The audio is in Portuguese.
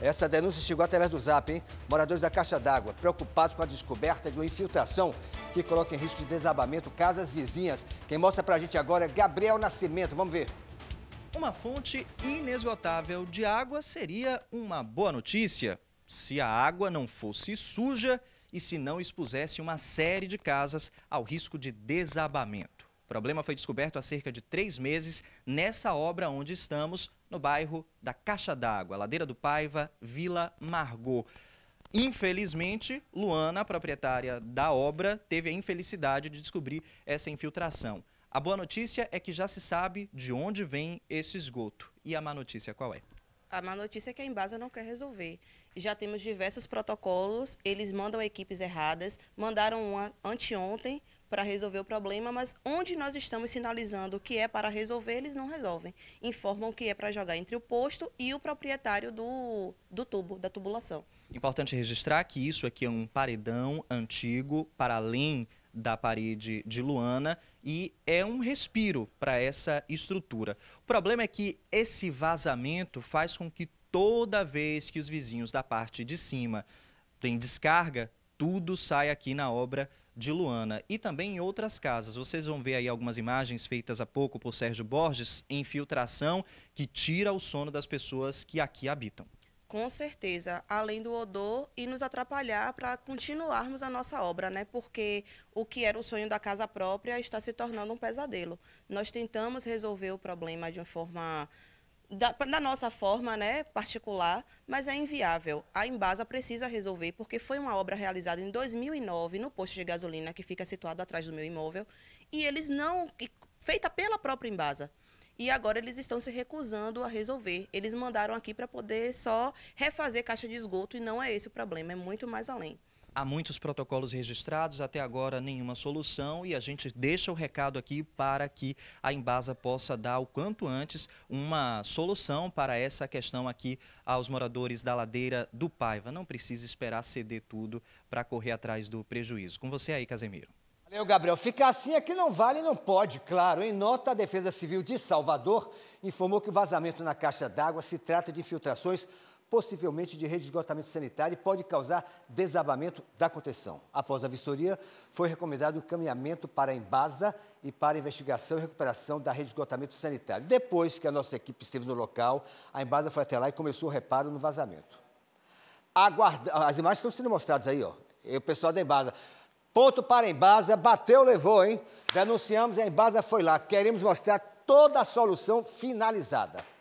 Essa denúncia chegou através do Zap, hein? Moradores da Caixa d'Água, preocupados com a descoberta de uma infiltração que coloca em risco de desabamento casas vizinhas. Quem mostra pra gente agora é Gabriel Nascimento. Vamos ver. Uma fonte inesgotável de água seria uma boa notícia se a água não fosse suja e se não expusesse uma série de casas ao risco de desabamento. O problema foi descoberto há cerca de três meses nessa obra onde estamos, no bairro da Caixa d'Água, Ladeira do Paiva, Vila Margot. Infelizmente, Luana, a proprietária da obra, teve a infelicidade de descobrir essa infiltração. A boa notícia é que já se sabe de onde vem esse esgoto. E a má notícia qual é? A má notícia é que a Embasa não quer resolver. Já temos diversos protocolos, eles mandam equipes erradas, mandaram uma anteontem para resolver o problema, mas onde nós estamos sinalizando que é para resolver, eles não resolvem. Informam que é para jogar entre o posto e o proprietário do, do tubo, da tubulação. Importante registrar que isso aqui é um paredão antigo, para além da parede de Luana e é um respiro para essa estrutura. O problema é que esse vazamento faz com que toda vez que os vizinhos da parte de cima têm descarga, tudo sai aqui na obra de Luana e também em outras casas. Vocês vão ver aí algumas imagens feitas há pouco por Sérgio Borges, infiltração que tira o sono das pessoas que aqui habitam. Com certeza, além do odor e nos atrapalhar para continuarmos a nossa obra, né? Porque o que era o sonho da casa própria está se tornando um pesadelo. Nós tentamos resolver o problema de uma forma da, da, nossa forma né, particular, mas é inviável. A Embasa precisa resolver, porque foi uma obra realizada em 2009 no posto de gasolina que fica situado atrás do meu imóvel, e eles não. feita pela própria Embasa. E agora eles estão se recusando a resolver. Eles mandaram aqui para poder só refazer caixa de esgoto, e não é esse o problema, é muito mais além. Há muitos protocolos registrados, até agora nenhuma solução e a gente deixa o recado aqui para que a Embasa possa dar o quanto antes uma solução para essa questão aqui aos moradores da ladeira do Paiva. Não precisa esperar ceder tudo para correr atrás do prejuízo. Com você aí, Casemiro. Valeu, Gabriel. Ficar assim é que não vale e não pode, claro. Em nota, a Defesa Civil de Salvador informou que o vazamento na caixa d'água se trata de infiltrações possivelmente de rede de esgotamento sanitário e pode causar desabamento da contenção. Após a vistoria, foi recomendado o caminhamento para a Embasa e para a investigação e recuperação da rede de esgotamento sanitário. Depois que a nossa equipe esteve no local, a Embasa foi até lá e começou o reparo no vazamento. Aguarda... As imagens estão sendo mostradas aí, ó. E o pessoal da Embasa. Ponto para a Embasa, bateu, levou, hein? Denunciamos, e a Embasa foi lá. Queremos mostrar toda a solução finalizada.